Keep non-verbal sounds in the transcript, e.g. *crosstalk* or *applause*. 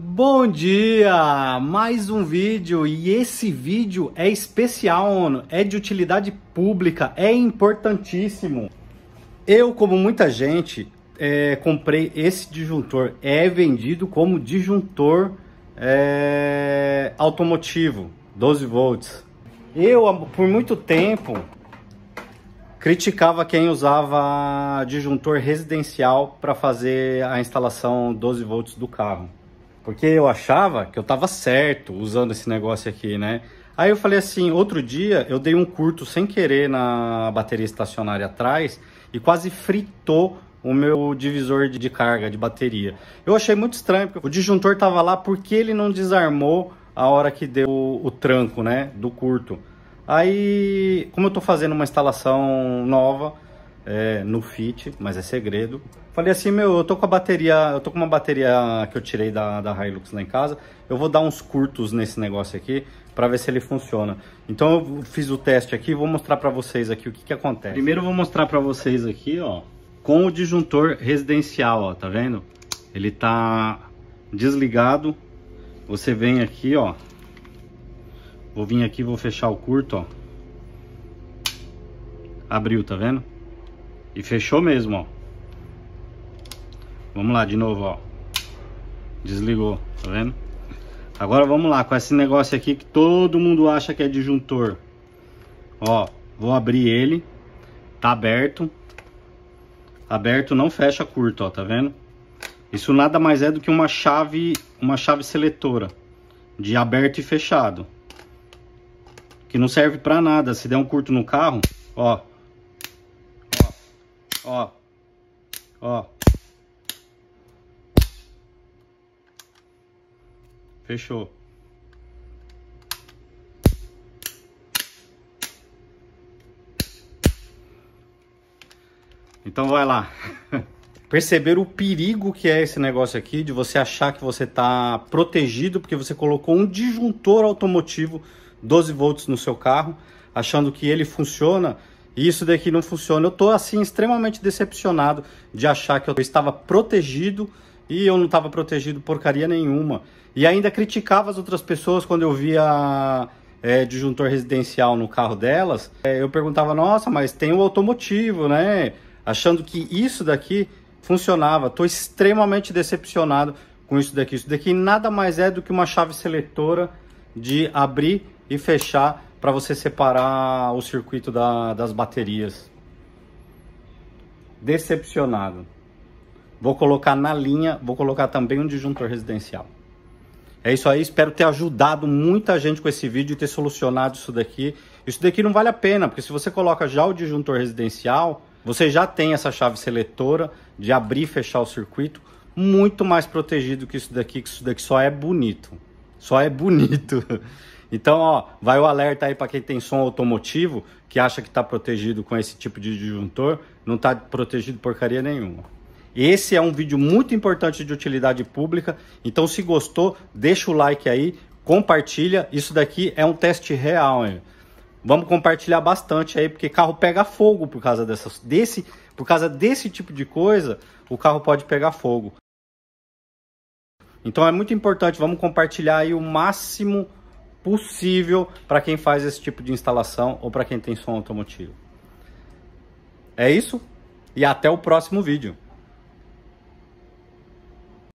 Bom dia! Mais um vídeo e esse vídeo é especial, mano. é de utilidade pública, é importantíssimo. Eu, como muita gente, é, comprei esse disjuntor, é vendido como disjuntor é, automotivo, 12 volts. Eu, por muito tempo, criticava quem usava disjuntor residencial para fazer a instalação 12 volts do carro. Porque eu achava que eu estava certo usando esse negócio aqui, né? Aí eu falei assim, outro dia eu dei um curto sem querer na bateria estacionária atrás e quase fritou o meu divisor de carga de bateria. Eu achei muito estranho, porque o disjuntor estava lá, porque ele não desarmou a hora que deu o, o tranco, né, do curto. Aí, como eu estou fazendo uma instalação nova, é, no fit, mas é segredo. Falei assim, meu, eu tô com a bateria, eu tô com uma bateria que eu tirei da, da Hilux lá em casa, eu vou dar uns curtos nesse negócio aqui para ver se ele funciona. Então eu fiz o teste aqui, vou mostrar para vocês aqui o que que acontece. Primeiro eu vou mostrar para vocês aqui, ó, com o disjuntor residencial, ó, tá vendo? Ele tá desligado. Você vem aqui, ó. Vou vir aqui, vou fechar o curto, ó. Abriu, tá vendo? E fechou mesmo, ó. Vamos lá de novo, ó. Desligou, tá vendo? Agora vamos lá com esse negócio aqui que todo mundo acha que é disjuntor. Ó, vou abrir ele. Tá aberto. Tá aberto não fecha curto, ó, tá vendo? Isso nada mais é do que uma chave, uma chave seletora de aberto e fechado. Que não serve para nada. Se der um curto no carro, ó, Ó. Ó. Fechou. Então vai lá. *laughs* Perceber o perigo que é esse negócio aqui de você achar que você está protegido porque você colocou um disjuntor automotivo 12 volts no seu carro, achando que ele funciona isso daqui não funciona. Eu tô assim extremamente decepcionado de achar que eu estava protegido e eu não estava protegido porcaria nenhuma. E ainda criticava as outras pessoas quando eu via é, disjuntor residencial no carro delas. É, eu perguntava, nossa, mas tem o automotivo, né? Achando que isso daqui funcionava. Tô extremamente decepcionado com isso daqui. Isso daqui nada mais é do que uma chave seletora de abrir e fechar para você separar o circuito da, das baterias. Decepcionado. Vou colocar na linha, vou colocar também um disjuntor residencial. É isso aí, espero ter ajudado muita gente com esse vídeo e ter solucionado isso daqui. Isso daqui não vale a pena, porque se você coloca já o disjuntor residencial, você já tem essa chave seletora de abrir e fechar o circuito, muito mais protegido que isso daqui, que isso daqui só é bonito. Só é bonito. *laughs* Então, ó, vai o alerta aí para quem tem som automotivo, que acha que está protegido com esse tipo de disjuntor, não está protegido porcaria nenhuma. Esse é um vídeo muito importante de utilidade pública, então se gostou, deixa o like aí, compartilha, isso daqui é um teste real, hein? Vamos compartilhar bastante aí, porque carro pega fogo por causa dessas, desse, por causa desse tipo de coisa, o carro pode pegar fogo. Então é muito importante, vamos compartilhar aí o máximo possível para quem faz esse tipo de instalação ou para quem tem som automotivo. É isso e até o próximo vídeo.